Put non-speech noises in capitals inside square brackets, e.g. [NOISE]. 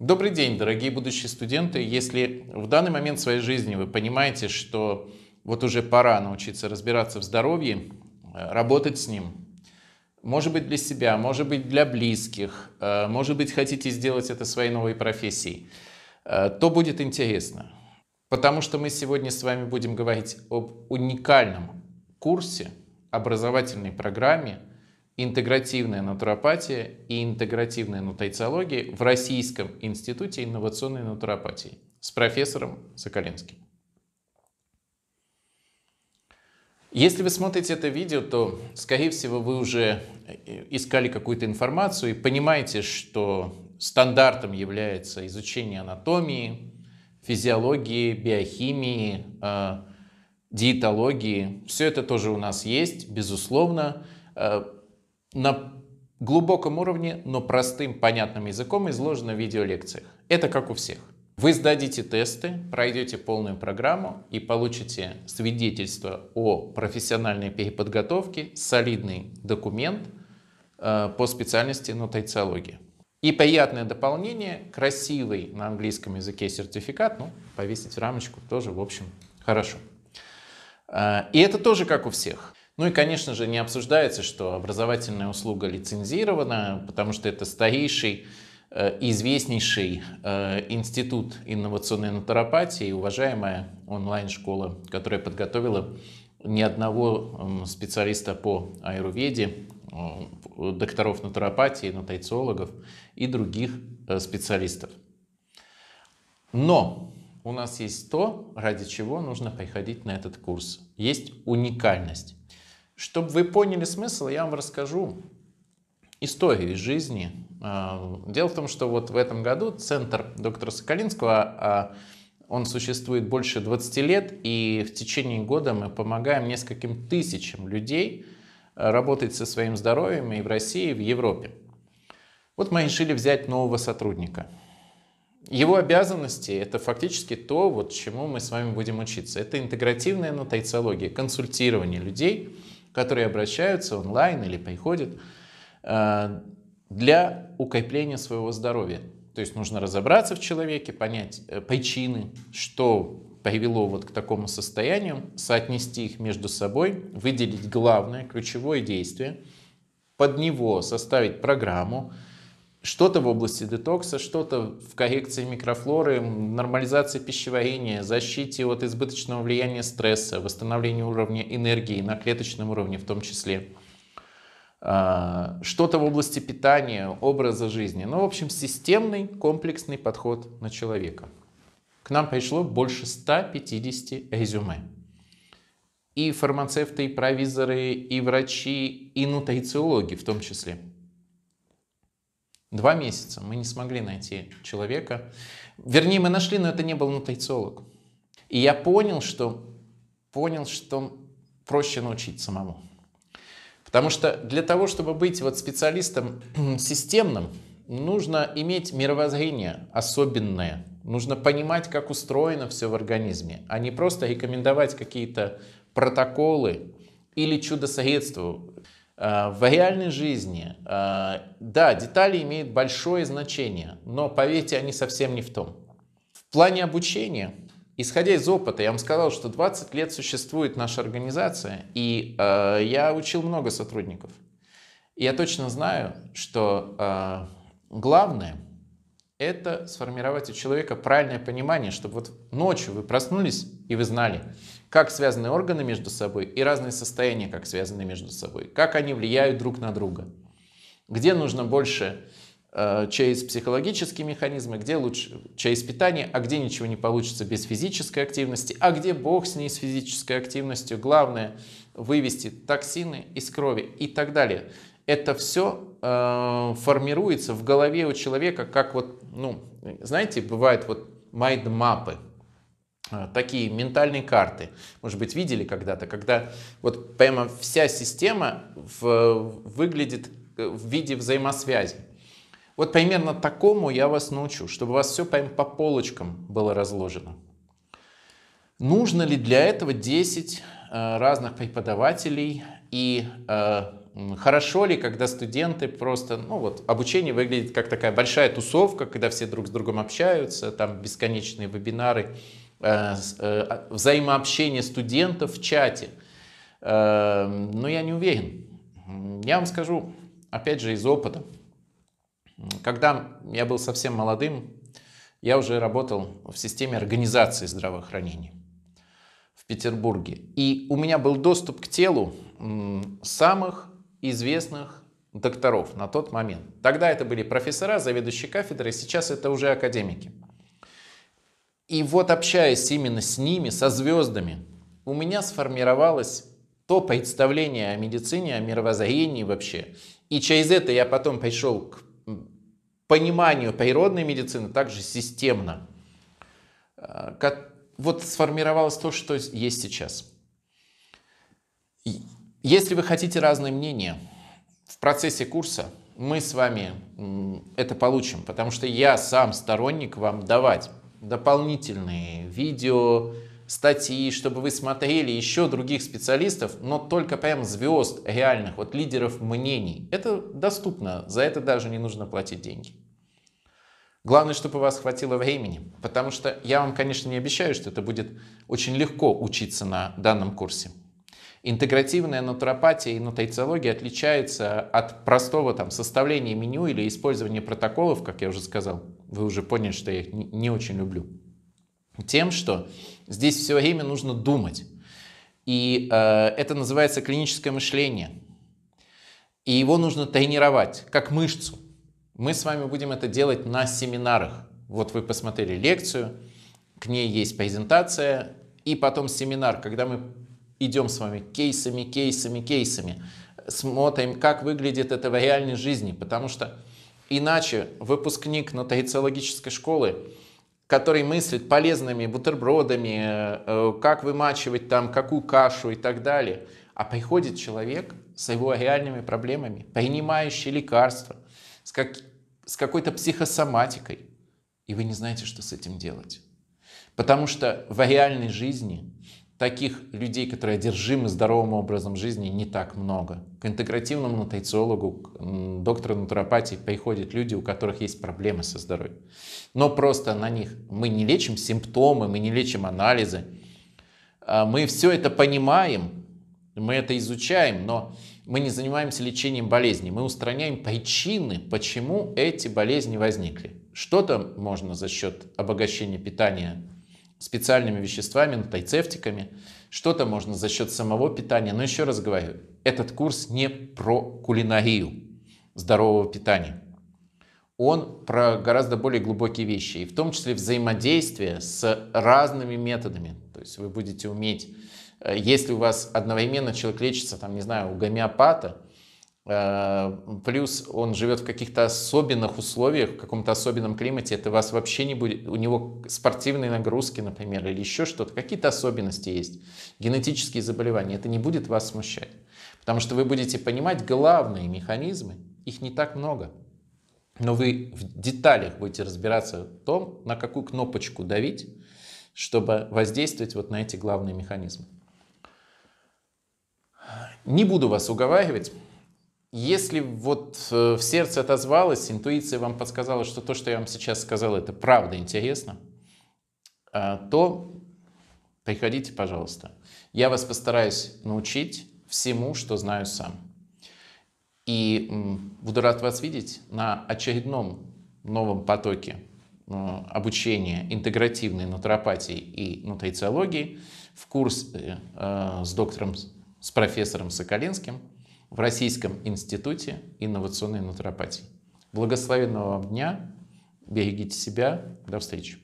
Добрый день, дорогие будущие студенты. Если в данный момент своей жизни вы понимаете, что вот уже пора научиться разбираться в здоровье, э, работать с ним, может быть для себя, может быть для близких, э, может быть хотите сделать это своей новой профессией, э, то будет интересно. Потому что мы сегодня с вами будем говорить об уникальном курсе, образовательной программе – интегративная натуропатия и интегративная нутрициология в Российском институте инновационной натуропатии с профессором Соколенским. Если вы смотрите это видео, то, скорее всего, вы уже э, искали какую-то информацию и понимаете, что стандартом является изучение анатомии, физиологии, биохимии, э, диетологии. Все это тоже у нас есть, безусловно. Э, на глубоком уровне, но простым, понятным языком изложено в видеолекциях. Это как у всех. Вы сдадите тесты, пройдете полную программу и получите свидетельство о профессиональной переподготовке, солидный документ э, по специальности нотайциология. И приятное дополнение, красивый на английском языке сертификат, ну, повесить в рамочку тоже, в общем, хорошо. Э, и это тоже как у всех. Ну и, конечно же, не обсуждается, что образовательная услуга лицензирована, потому что это старейший э, известнейший э, институт инновационной натуропатии, уважаемая онлайн-школа, которая подготовила ни одного специалиста по аэроведе, э, докторов натуропатии, нутрициологов и других специалистов. Но у нас есть то, ради чего нужно приходить на этот курс. Есть уникальность. Чтобы вы поняли смысл, я вам расскажу историю из жизни. А, дело в том, что вот в этом году центр доктора Соколинского, а, а он существует больше 20 лет, и в течение года мы помогаем нескольким тысячам людей работать со своим здоровьем и в России, и в Европе. Вот мы решили взять нового сотрудника. Его обязанности – это фактически то, вот чему мы с вами будем учиться. Это интегративная нутрициология, консультирование людей – которые обращаются онлайн или приходят э, для укрепления своего здоровья. То есть нужно разобраться в человеке, понять э, причины, что привело вот к такому состоянию, соотнести их между собой, выделить главное, ключевое действие, под него составить программу, что-то в области детокса, что-то в коррекции микрофлоры, нормализации пищеварения, защите от избыточного влияния стресса, восстановлении уровня энергии на клеточном уровне в том числе. А, что-то в области питания, образа жизни. Ну, в общем, системный, комплексный подход на человека. К нам пришло больше 150 резюме. И фармацевты, и провизоры, и врачи, и нутрициологи в том числе. Два месяца мы не смогли найти человека. Вернее, мы нашли, но это не был нутрициолог. И я понял, что, понял, что проще научить самому. Потому что для того, чтобы быть вот специалистом [CLEARS THROAT] системным, нужно иметь мировоззрение особенное. Нужно понимать, как устроено все в организме, а не просто рекомендовать какие-то протоколы или чудо-средства. Э, в реальной жизни, э, да, детали имеют большое значение, но поверьте, они совсем не в том. В плане обучения, исходя из опыта, я вам сказал, что 20 лет существует наша организация, и э, я учил много сотрудников. И я точно знаю, что главное – это сформировать у человека правильное понимание, чтобы вот ночью вы проснулись и вы знали, как связаны органы между собой и разные состояния, как связаны между собой, как они влияют друг на друга, где нужно больше э, через психологические механизмы, а где лучше через питание, а где ничего не получится без физической активности, а где бог с ней, с физической активностью. Главное вывести токсины из крови и так далее это все э, формируется в голове у человека, как вот, ну, знаете, бывают вот майд-мапы э, такие ментальные карты, может быть, видели когда-то, когда вот прямо вся система в, выглядит э, в виде взаимосвязи. Вот примерно такому я вас научу, чтобы у вас все прям по полочкам было разложено. Нужно ли для этого 10 э, разных преподавателей и э, Хорошо ли, когда студенты просто, ну вот, обучение выглядит как такая большая тусовка, когда все друг с другом общаются, там бесконечные вебинары, э, э, а, взаимообщение студентов в чате. Эм, но я не уверен. Я вам скажу, опять же, из опыта. Когда я был совсем молодым, я уже работал в системе организации здравоохранения в Петербурге. И у меня был доступ к телу самых известных докторов на тот момент. Тогда это были профессора, заведующие кафедры, сейчас это уже академики. И вот общаясь именно с ними, со звездами, у меня сформировалось то представление о медицине, о мировоззрении вообще. И через это я потом пришел к пониманию природной медицины также системно. А, вот сформировалось то, что есть сейчас. Если вы хотите разные мнения в процессе курса, мы с вами это получим, потому что я сам сторонник вам давать дополнительные видео, статьи, чтобы вы смотрели еще других специалистов, но только прям звезд реальных, вот лидеров мнений. Это доступно, за это даже не нужно платить деньги. Главное, чтобы у вас хватило времени, потому что я вам, конечно, не обещаю, что это будет очень легко учиться на данном курсе. Интегративная натуропатия и нутрициология отличается от простого там, составления меню или использования протоколов, как я уже сказал. Вы уже поняли, что я их не очень люблю. Тем, что здесь все время нужно думать. И э, это называется клиническое мышление. И его нужно тренировать, как мышцу. Мы с вами будем это делать на семинарах. Вот вы посмотрели лекцию, к ней есть презентация, и потом семинар, когда мы идем с вами кейсами, кейсами, кейсами. Смотрим, как выглядит это в реальной жизни, потому что иначе выпускник нутрициологической школы, который мыслит полезными бутербродами, э, э, как вымачивать там, какую кашу и так далее, а приходит человек с его реальными проблемами, принимающий лекарства, с, как, с какой-то психосоматикой, и вы не знаете, что с этим делать. Потому что в реальной жизни таких людей, которые одержимы здоровым образом жизни, не так много. К интегративному нутрициологу, к доктору натуропатии приходят люди, у которых есть проблемы со здоровьем. Но просто на них мы не лечим симптомы, мы не лечим анализы. А, мы все это понимаем, мы это изучаем, но мы не занимаемся лечением болезни, Мы устраняем причины, почему эти болезни возникли. Что-то можно за счет обогащения питания специальными веществами, нутайцептиками. Что-то можно за счет самого питания. Но еще раз говорю, этот курс не про кулинарию здорового питания. Он про гораздо более глубокие вещи, и в том числе взаимодействие с разными методами. То есть вы будете уметь, э, если у вас одновременно человек лечится, там, не знаю, у гомеопата – Э, плюс он живет в каких-то особенных условиях, в каком-то особенном климате. Это вас вообще не будет... У него спортивные нагрузки, например, или еще что-то. Какие-то особенности есть. Генетические заболевания. Это не будет вас смущать. Потому что вы будете понимать главные механизмы. Их не так много. Но вы в деталях будете разбираться в том, на какую кнопочку давить, чтобы воздействовать вот на эти главные механизмы. Не буду вас уговаривать. Если вот э, в сердце отозвалось, интуиция вам подсказала, что то, что я вам сейчас сказал, это правда интересно, э, то приходите, пожалуйста. Я вас постараюсь научить всему, что знаю сам. И буду рад вас видеть на очередном новом потоке э, обучения интегративной нутропатии и нутрициологии в курс с доктором, с профессором Соколинским – в Российском институте инновационной натуропатии. Благословенного вам дня, берегите себя, до встречи.